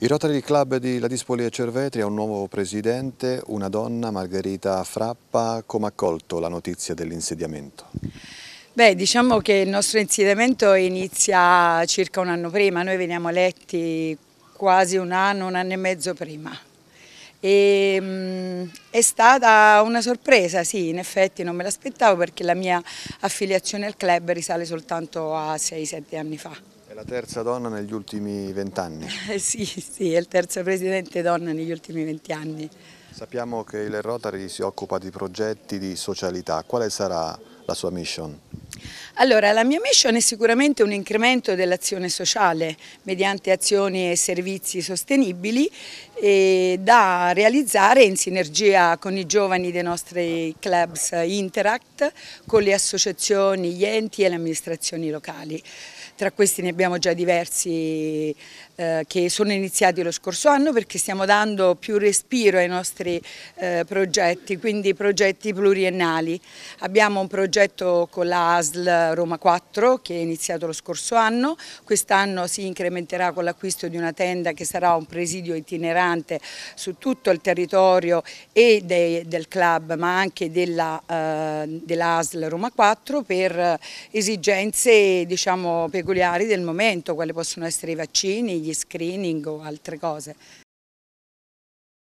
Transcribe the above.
Il Rotary Club di Ladispoli e Cervetri ha un nuovo presidente, una donna, Margherita Frappa. Come ha colto la notizia dell'insediamento? Beh, diciamo che il nostro insediamento inizia circa un anno prima, noi veniamo eletti quasi un anno, un anno e mezzo prima. E, mh, mm, è stata una sorpresa, sì, in effetti non me l'aspettavo perché la mia affiliazione al club risale soltanto a 6-7 anni fa. È la terza donna negli ultimi vent'anni. sì, sì, è il terzo presidente donna negli ultimi vent'anni. Sappiamo che il Rotary si occupa di progetti di socialità. Quale sarà la sua mission? Allora, la mia mission è sicuramente un incremento dell'azione sociale mediante azioni e servizi sostenibili e eh, da realizzare in sinergia con i giovani dei nostri clubs Interact, con le associazioni, gli enti e le amministrazioni locali. Tra questi ne abbiamo già diversi eh, che sono iniziati lo scorso anno perché stiamo dando più respiro ai nostri eh, progetti, quindi progetti pluriennali. Abbiamo un progetto con la ASL Roma 4 che è iniziato lo scorso anno, quest'anno si incrementerà con l'acquisto di una tenda che sarà un presidio itinerante su tutto il territorio e dei, del club ma anche dell'ASL eh, dell Roma 4 per esigenze diciamo, peculiari del momento, quali possono essere i vaccini, gli screening o altre cose.